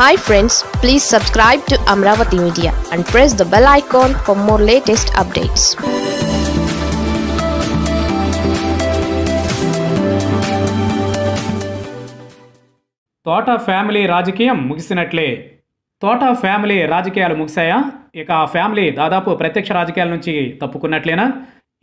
hi friends please subscribe to Amaravati media and press the bell icon for more latest updates Thota family రాజకీయం ముగిసినట్లే తోట family రాజకీయాలు ముగిశాయా ఇక ఆ ఫ్యామిలీ దాదాపు ప్రత్యక్ష రాజకీయాల నుంచి తప్పుకున్నట్లేనా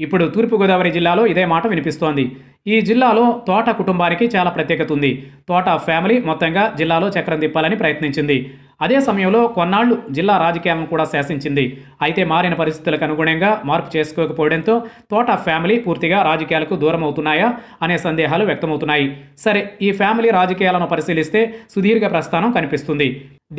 ఇప్పుడు తూర్పుగోదావరి జిల్లాలో ఇదే మాట వినిపిస్తోంది ఈ జిల్లాలో తోట కుటుంబానికి చాలా ప్రత్యేకత ఉంది తోట ఫ్యామిలీ మొత్తంగా జిల్లాలో చక్రం తిప్పాలని ప్రయత్నించింది అదే సమయంలో కొన్నాళ్లు జిల్లా రాజకీయాలను కూడా శాసించింది అయితే మారిన పరిస్థితులకు అనుగుణంగా మార్పు చేసుకోకపోవడంతో తోట ఫ్యామిలీ పూర్తిగా రాజకీయాలకు దూరం అవుతున్నాయా అనే సందేహాలు వ్యక్తమవుతున్నాయి సరే ఈ ఫ్యామిలీ రాజకీయాలను పరిశీలిస్తే సుదీర్ఘ ప్రస్థానం కనిపిస్తుంది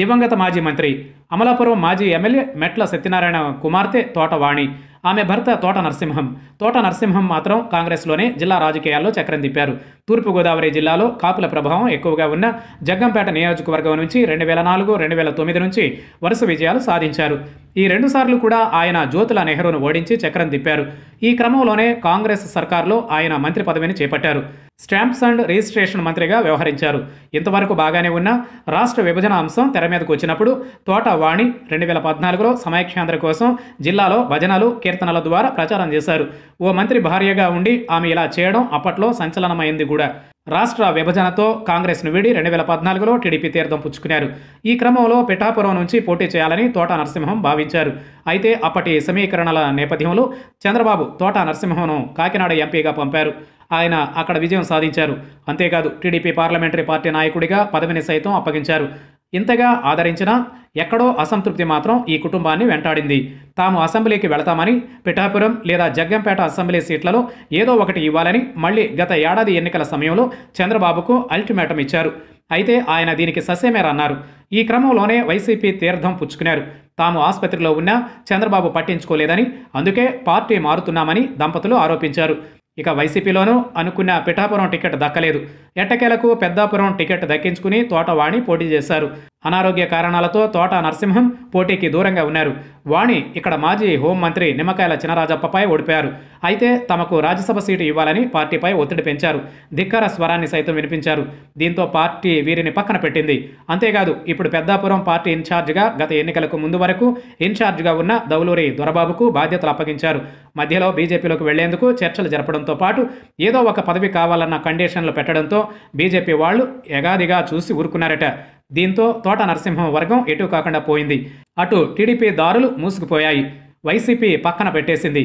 దివంగత మాజీ మంత్రి అమలాపురం మాజీ ఎమ్మెల్యే మెట్ల సత్యనారాయణ కుమార్తె తోటవాణి ఆమె భర్త తోట నరసింహం తోట నరసింహం మాత్రం కాంగ్రెస్లోనే జిల్లా రాజకీయాల్లో చక్రం తిప్పారు తూర్పుగోదావరి జిల్లాలో కాపుల ప్రభావం ఎక్కువగా ఉన్న జగ్గంపేట నియోజకవర్గం నుంచి రెండు వేల నాలుగు రెండు వేల తొమ్మిది నుంచి వరుస విజయాలు సాధించారు ఈ రెండుసార్లు కూడా ఆయన జ్యోతుల నెహ్రూను ఓడించి చక్రం తిప్పారు ఈ క్రమంలోనే కాంగ్రెస్ సర్కార్లో ఆయన మంత్రి పదవిని చేపట్టారు స్టాంప్స్ అండ్ రిజిస్ట్రేషన్ మంత్రిగా వ్యవహరించారు ఇంతవరకు బాగానే ఉన్న రాష్ట్ర విభజన అంశం తెర మీదకు వచ్చినప్పుడు తోట వాణి రెండు వేల పద్నాలుగులో సమైక్షాంధ్ర కోసం జిల్లాలో భజనలు కీర్తనల ద్వారా ప్రచారం చేశారు ఓ మంత్రి భార్యగా ఉండి ఆమె ఇలా చేయడం అప్పట్లో సంచలనమైంది కూడా రాష్ట్ర విభజనతో కాంగ్రెస్ను వీడి రెండు వేల పద్నాలుగులో టీడీపీ తీర్థం పుచ్చుకున్నారు ఈ క్రమంలో పిఠాపురం నుంచి పోటీ చేయాలని తోట నరసింహం భావించారు అయితే అప్పటి సమీకరణల నేపథ్యంలో చంద్రబాబు తోట నరసింహంను కాకినాడ ఎంపీగా పంపారు ఆయన అక్కడ విజయం సాధించారు అంతేకాదు టీడీపీ పార్లమెంటరీ పార్టీ నాయకుడిగా పదవిని సైతం అప్పగించారు ఇంతగా ఆదరించినా ఎక్కడో అసంతృప్తి మాత్రం ఈ కుటుంబాన్ని వెంటాడింది తాము అసెంబ్లీకి వెళతామని పిఠాపురం లేదా జగ్గంపేట అసెంబ్లీ సీట్లలో ఏదో ఒకటి ఇవ్వాలని మళ్ళీ గత ఏడాది ఎన్నికల సమయంలో చంద్రబాబుకు అల్టిమేటం ఇచ్చారు అయితే ఆయన దీనికి ససేమేరన్నారు ఈ క్రమంలోనే వైసీపీ తీర్థం పుచ్చుకున్నారు తాము ఆసుపత్రిలో ఉన్నా చంద్రబాబు పట్టించుకోలేదని అందుకే పార్టీ మారుతున్నామని దంపతులు ఆరోపించారు ఇక వైసీపీలోనూ అనుకున్న పిఠాపురం టికెట్ దక్కలేదు ఎట్టకేలకు పెద్దాపురం టికెట్ దక్కించుకుని తోటవాణి పోటీ చేశారు అనారోగ్య కారణాలతో తోట నరసింహం పోటీకి దూరంగా ఉన్నారు వాణి ఇక్కడ మాజీ హోంమంత్రి నిమ్మకాయల చినరాజప్పపై ఓడిపోయారు అయితే తమకు రాజ్యసభ సీటు ఇవ్వాలని పార్టీపై ఒత్తిడి పెంచారు ధిక్కర స్వరాన్ని సైతం వినిపించారు దీంతో పార్టీ వీరిని పక్కన పెట్టింది అంతేకాదు ఇప్పుడు పెద్దాపురం పార్టీ ఇన్ఛార్జిగా గత ఎన్నికలకు ముందు వరకు ఇన్ఛార్జిగా ఉన్న దౌలూరి దొరబాబుకు బాధ్యతలు అప్పగించారు మధ్యలో బీజేపీలోకి వెళ్లేందుకు చర్చలు జరపడంతో పాటు ఏదో ఒక పదవి కావాలన్న కండిషన్లు పెట్టడంతో బీజేపీ వాళ్ళు ఎగాదిగా చూసి ఊరుకున్నారట దీంతో తోట నరసింహం వర్గం ఎటు కాకుండా పోయింది అటు టీడీపీ దారులు మూసుకుపోయాయి వైసీపీ పక్కన పెట్టేసింది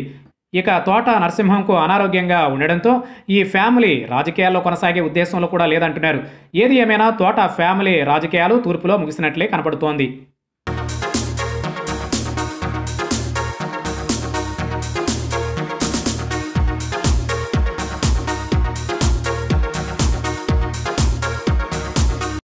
ఇక తోట నరసింహంకు అనారోగ్యంగా ఉండడంతో ఈ ఫ్యామిలీ రాజకీయాల్లో కొనసాగే ఉద్దేశంలో కూడా లేదంటున్నారు ఏది ఏమైనా తోట ఫ్యామిలీ రాజకీయాలు తూర్పులో ముగిసినట్లే కనపడుతోంది